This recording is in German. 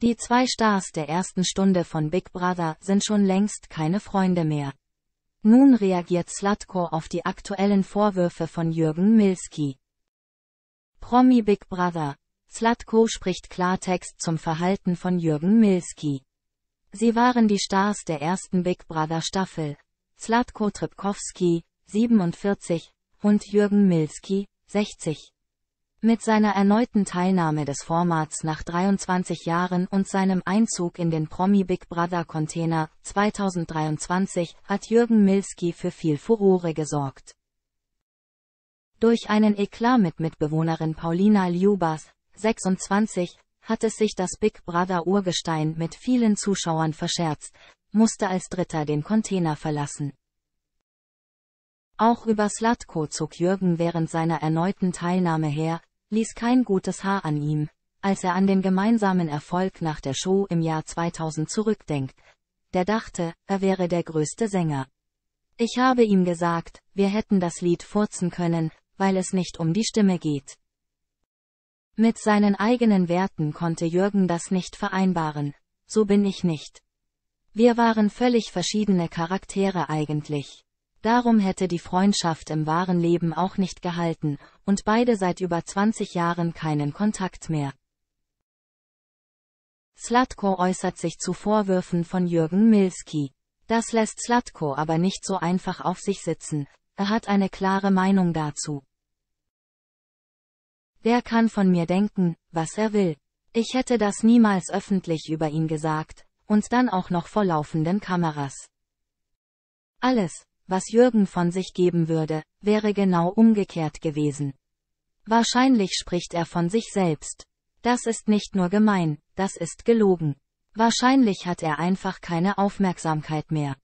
Die zwei Stars der ersten Stunde von Big Brother sind schon längst keine Freunde mehr. Nun reagiert Slatko auf die aktuellen Vorwürfe von Jürgen Milski. Promi Big Brother. Slatko spricht Klartext zum Verhalten von Jürgen Milski. Sie waren die Stars der ersten Big Brother Staffel. Slatko Tripkowski, 47, und Jürgen Milski, 60. Mit seiner erneuten Teilnahme des Formats nach 23 Jahren und seinem Einzug in den Promi Big Brother Container 2023 hat Jürgen Milski für viel Furore gesorgt. Durch einen Eklat mit Mitbewohnerin Paulina Ljubas, 26, hat es sich das Big Brother Urgestein mit vielen Zuschauern verscherzt, musste als Dritter den Container verlassen. Auch über Slatko zog Jürgen während seiner erneuten Teilnahme her, ließ kein gutes Haar an ihm, als er an den gemeinsamen Erfolg nach der Show im Jahr 2000 zurückdenkt. Der dachte, er wäre der größte Sänger. Ich habe ihm gesagt, wir hätten das Lied furzen können, weil es nicht um die Stimme geht. Mit seinen eigenen Werten konnte Jürgen das nicht vereinbaren, so bin ich nicht. Wir waren völlig verschiedene Charaktere eigentlich. Darum hätte die Freundschaft im wahren Leben auch nicht gehalten, und beide seit über 20 Jahren keinen Kontakt mehr. Slatko äußert sich zu Vorwürfen von Jürgen Milski. Das lässt Slatko aber nicht so einfach auf sich sitzen, er hat eine klare Meinung dazu. Der kann von mir denken, was er will. Ich hätte das niemals öffentlich über ihn gesagt, und dann auch noch vor laufenden Kameras. Alles, was Jürgen von sich geben würde, wäre genau umgekehrt gewesen. Wahrscheinlich spricht er von sich selbst. Das ist nicht nur gemein, das ist gelogen. Wahrscheinlich hat er einfach keine Aufmerksamkeit mehr.